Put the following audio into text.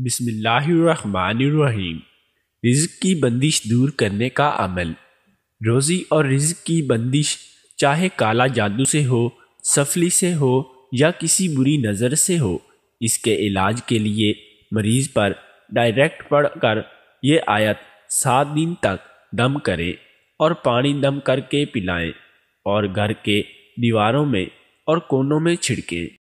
बिसमीम रिज़ की बंदिश दूर करने का अमल रोज़ी और रिज़ की बंदिश चाहे काला जादू से हो सफली से हो या किसी बुरी नज़र से हो इसके इलाज के लिए मरीज़ पर डायरेक्ट पढ़ कर ये आयत सात दिन तक दम करें और पानी दम करके पिलाएं और घर के दीवारों में और कोनों में छिड़कें